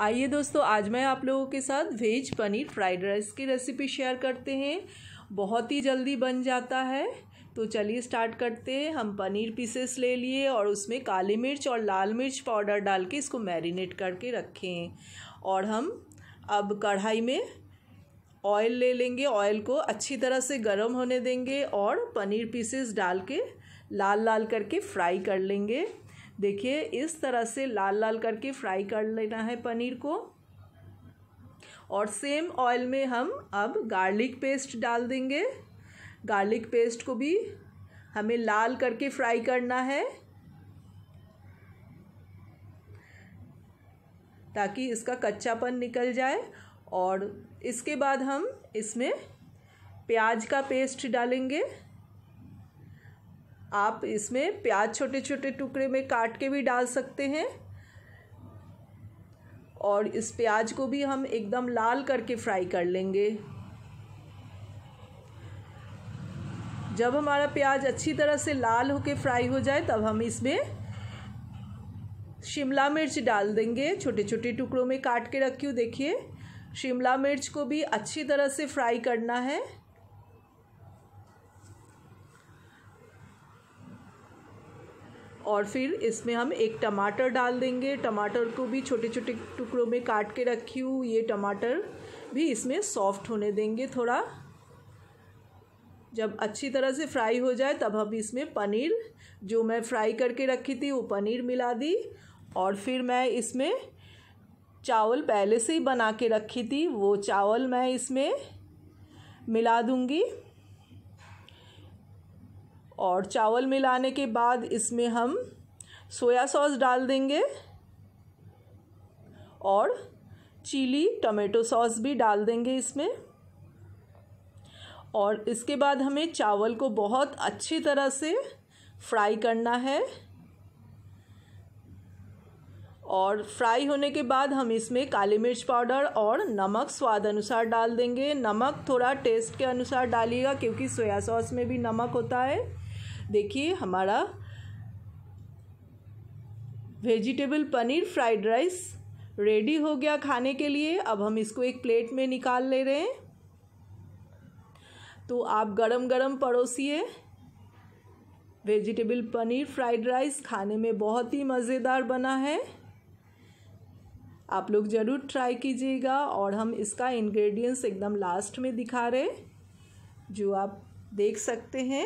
आइए दोस्तों आज मैं आप लोगों के साथ वेज पनीर फ्राइड राइस की रेसिपी शेयर करते हैं बहुत ही जल्दी बन जाता है तो चलिए स्टार्ट करते हैं हम पनीर पीसेस ले लिए और उसमें काली मिर्च और लाल मिर्च पाउडर डाल के इसको मैरिनेट करके रखें और हम अब कढ़ाई में ऑयल ले लेंगे ऑयल को अच्छी तरह से गर्म होने देंगे और पनीर पीसेस डाल के लाल लाल करके फ्राई कर लेंगे देखिए इस तरह से लाल लाल करके फ्राई कर लेना है पनीर को और सेम ऑयल में हम अब गार्लिक पेस्ट डाल देंगे गार्लिक पेस्ट को भी हमें लाल करके फ्राई करना है ताकि इसका कच्चापन निकल जाए और इसके बाद हम इसमें प्याज का पेस्ट डालेंगे आप इसमें प्याज छोटे छोटे टुकड़े में काट के भी डाल सकते हैं और इस प्याज को भी हम एकदम लाल करके फ्राई कर लेंगे जब हमारा प्याज अच्छी तरह से लाल होके फ्राई हो जाए तब हम इसमें शिमला मिर्च डाल देंगे छोटे छोटे टुकड़ों में काट के रखी हूँ देखिए शिमला मिर्च को भी अच्छी तरह से फ्राई करना है और फिर इसमें हम एक टमाटर डाल देंगे टमाटर को भी छोटे छोटे टुकड़ों में काट के रखी हूँ ये टमाटर भी इसमें सॉफ्ट होने देंगे थोड़ा जब अच्छी तरह से फ्राई हो जाए तब हम इसमें पनीर जो मैं फ्राई करके रखी थी वो पनीर मिला दी और फिर मैं इसमें चावल पहले से ही बना के रखी थी वो चावल मैं इसमें मिला दूँगी और चावल मिलाने के बाद इसमें हम सोया सॉस डाल देंगे और चिली टमेटो सॉस भी डाल देंगे इसमें और इसके बाद हमें चावल को बहुत अच्छी तरह से फ्राई करना है और फ्राई होने के बाद हम इसमें काली मिर्च पाउडर और नमक स्वाद अनुसार डाल देंगे नमक थोड़ा टेस्ट के अनुसार डालिएगा क्योंकि सोया सॉस में भी नमक होता है देखिए हमारा vegetable paneer fried rice ready हो गया खाने के लिए अब हम इसको एक प्लेट में निकाल ले रहे हैं तो आप गरम गरम परोसिए वेजिटेबल पनीर फ्राइड राइस खाने में बहुत ही मज़ेदार बना है आप लोग ज़रूर ट्राई कीजिएगा और हम इसका इंग्रेडिएंट्स एकदम लास्ट में दिखा रहे जो आप देख सकते हैं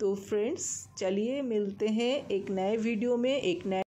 तो फ्रेंड्स चलिए मिलते हैं एक नए वीडियो में एक नए